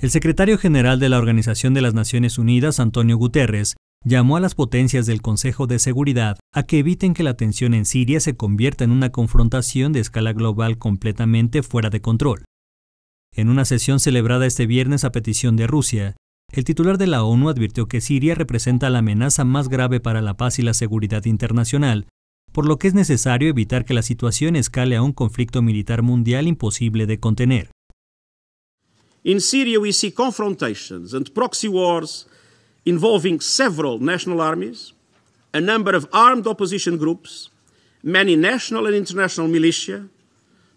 El secretario general de la Organización de las Naciones Unidas, Antonio Guterres, llamó a las potencias del Consejo de Seguridad a que eviten que la tensión en Siria se convierta en una confrontación de escala global completamente fuera de control. En una sesión celebrada este viernes a petición de Rusia, el titular de la ONU advirtió que Siria representa la amenaza más grave para la paz y la seguridad internacional, por lo que es necesario evitar que la situación escale a un conflicto militar mundial imposible de contener. In Syria, we see confrontations and proxy wars involving several national armies, a number of armed opposition groups, many national and international militia,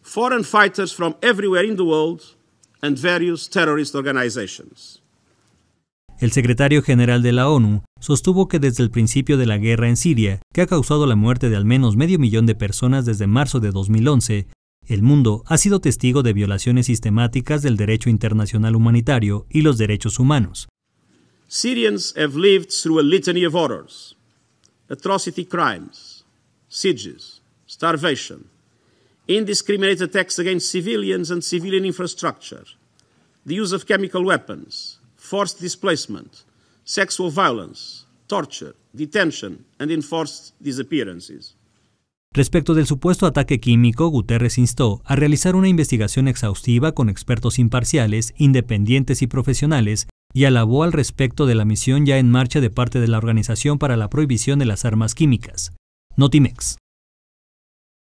foreign fighters from everywhere in the world, and various terrorist organizations. El secretario general de la ONU sostuvo que desde el principio de la guerra en Siria, que ha causado la muerte de al menos medio millón de personas desde marzo de 2011, El mundo ha sido testigo de violaciones sistemáticas del derecho internacional humanitario y los derechos humanos. Syrians have lived through a litany of horrors, atrocity crimes, sieges, starvation, indiscriminate attacks against civilians and civilian infrastructure, the use of chemical weapons, forced displacement, sexual violence, torture, detention, and enforced disappearances. Respecto del supuesto ataque químico, Guterres instó a realizar una investigación exhaustiva con expertos imparciales, independientes y profesionales, y alabó al respecto de la misión ya en marcha de parte de la Organización para la Prohibición de las Armas Químicas, Notimex.